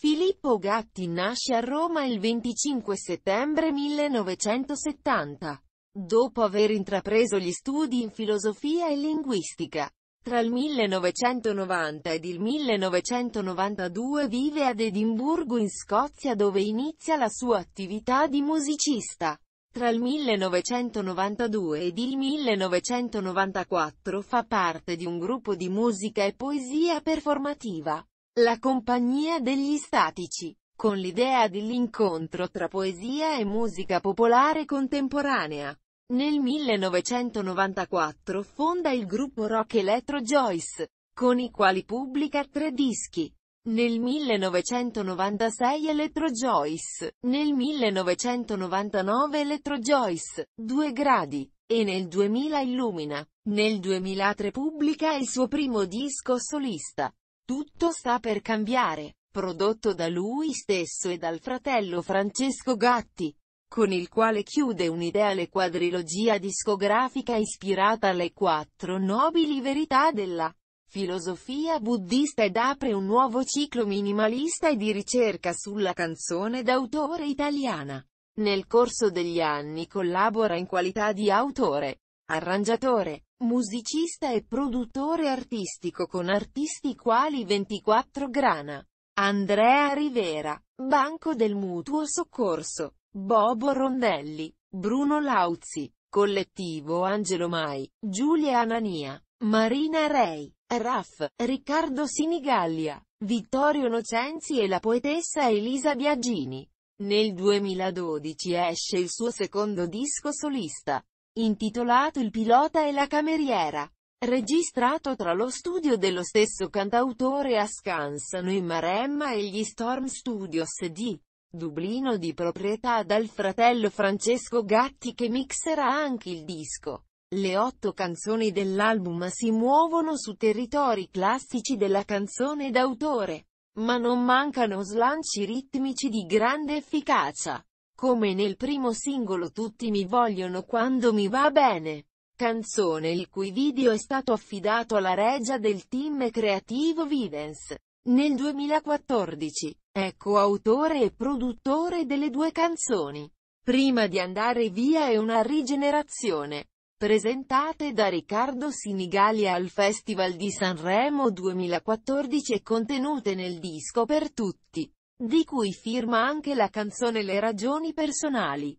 Filippo Gatti nasce a Roma il 25 settembre 1970. Dopo aver intrapreso gli studi in filosofia e linguistica, tra il 1990 ed il 1992 vive ad Edimburgo in Scozia dove inizia la sua attività di musicista. Tra il 1992 ed il 1994 fa parte di un gruppo di musica e poesia performativa. La Compagnia degli Statici, con l'idea dell'incontro tra poesia e musica popolare contemporanea. Nel 1994 fonda il gruppo rock Electro Joyce, con i quali pubblica tre dischi. Nel 1996 Electro Joyce, nel 1999 Electro Joyce, Due gradi, e nel 2000 Illumina. Nel 2003 pubblica il suo primo disco solista, tutto sta per cambiare, prodotto da lui stesso e dal fratello Francesco Gatti, con il quale chiude un'ideale quadrilogia discografica ispirata alle quattro nobili verità della filosofia buddista ed apre un nuovo ciclo minimalista e di ricerca sulla canzone d'autore italiana. Nel corso degli anni collabora in qualità di autore, arrangiatore, Musicista e produttore artistico con artisti quali 24 Grana, Andrea Rivera, Banco del Mutuo Soccorso, Bobo Rondelli, Bruno Lauzi, Collettivo Angelo Mai, Giulia Anania, Marina Rei, Raff, Riccardo Sinigallia, Vittorio Nocenzi e la poetessa Elisa Biagini. Nel 2012 esce il suo secondo disco solista, intitolato Il pilota e la cameriera. Registrato tra lo studio dello stesso cantautore a Scansano in Maremma e gli Storm Studios di Dublino di proprietà dal fratello Francesco Gatti che mixerà anche il disco. Le otto canzoni dell'album si muovono su territori classici della canzone d'autore, ma non mancano slanci ritmici di grande efficacia. Come nel primo singolo tutti mi vogliono quando mi va bene. Canzone il cui video è stato affidato alla regia del team creativo Vivens. Nel 2014, ecco autore e produttore delle due canzoni. Prima di andare via è una rigenerazione. Presentate da Riccardo Sinigalia al Festival di Sanremo 2014 e contenute nel disco per tutti. Di cui firma anche la canzone Le ragioni personali.